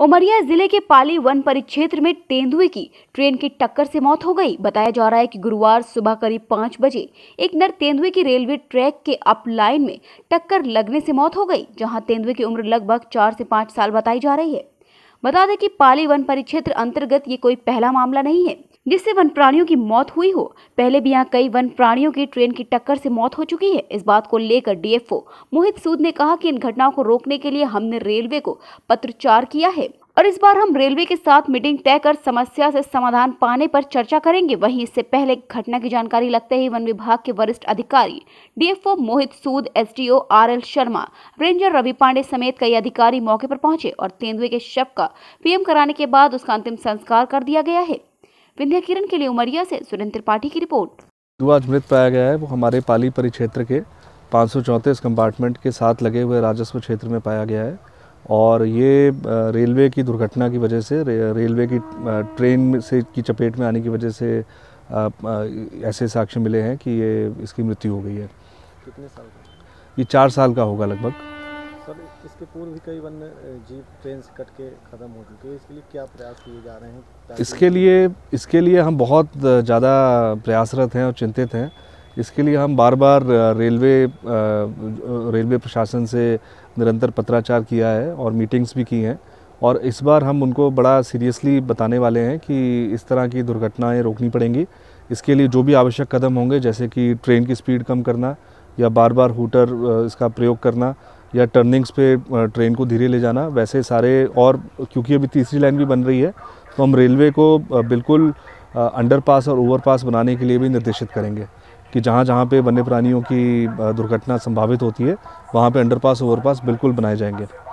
उमरिया जिले के पाली वन परिक्षेत्र में तेंदुए की ट्रेन की टक्कर से मौत हो गई बताया जा रहा है कि गुरुवार सुबह करीब पाँच बजे एक नर तेंदुए की रेलवे ट्रैक के अप लाइन में टक्कर लगने से मौत हो गई जहां तेंदुए की उम्र लगभग चार से पाँच साल बताई जा रही है बता दें कि पाली वन परिक्षेत्र अंतर्गत ये कोई पहला मामला नहीं है जिससे वन प्राणियों की मौत हुई हो पहले भी यहाँ कई वन प्राणियों की ट्रेन की टक्कर से मौत हो चुकी है इस बात को लेकर डीएफओ मोहित सूद ने कहा कि इन घटनाओं को रोकने के लिए हमने रेलवे को पत्रचार किया है और इस बार हम रेलवे के साथ मीटिंग तय कर समस्या से समाधान पाने पर चर्चा करेंगे वहीं इससे पहले घटना की जानकारी लगते ही वन विभाग के वरिष्ठ अधिकारी DFO Mohit Sood SDO R L Sharma ranger Ravi Pandey समेत कई अधिकारी मौके पर पहुंचे और तेंदुए के शव का पीएम कराने के बाद उसका अंतिम संस्कार कर दिया गया है विंध्या किरण के लिए उमरिया से सुरेंद्र त्रिपाठी की रिपोर्ट आज मृत पाया गया है वो हमारे पाली परिक्षेत्र के पाँच कंपार्टमेंट के साथ लगे हुए राजस्व क्षेत्र में पाया गया है और ये रेलवे की दुर्घटना की वजह से रेलवे की ट्रेन से की चपेट में आने की वजह से ऐसे साक्ष्य मिले हैं कि ये इसकी मृत्यु हो गई है कितने साल का ये चार साल का होगा लगभग सर इसके पूर्व भी कई वन्य जीव ट्रेन से कट के ख़त्म हो चुके हैं इसके लिए क्या प्रयास किए जा रहे हैं इसके लिए इसके लिए हम बहुत ज़्यादा प्रयासरत हैं और चिंतित हैं इसके लिए हम बार बार रेलवे रेलवे प्रशासन से निरंतर पत्राचार किया है और मीटिंग्स भी की हैं और इस बार हम उनको बड़ा सीरियसली बताने वाले हैं कि इस तरह की दुर्घटनाएं रोकनी पड़ेंगी इसके लिए जो भी आवश्यक कदम होंगे जैसे कि ट्रेन की स्पीड कम करना या बार बार हूटर इसका प्रयोग करना या टर्निंग्स पे ट्रेन को धीरे ले जाना वैसे सारे और क्योंकि अभी तीसरी लाइन भी बन रही है तो हम रेलवे को बिल्कुल अंडरपास और ओवरपास बनाने के लिए भी निर्देशित करेंगे कि जहाँ जहाँ पे वन्य प्राणियों की दुर्घटना संभावित होती है वहाँ पे अंडरपास ओवरपास बिल्कुल बनाए जाएंगे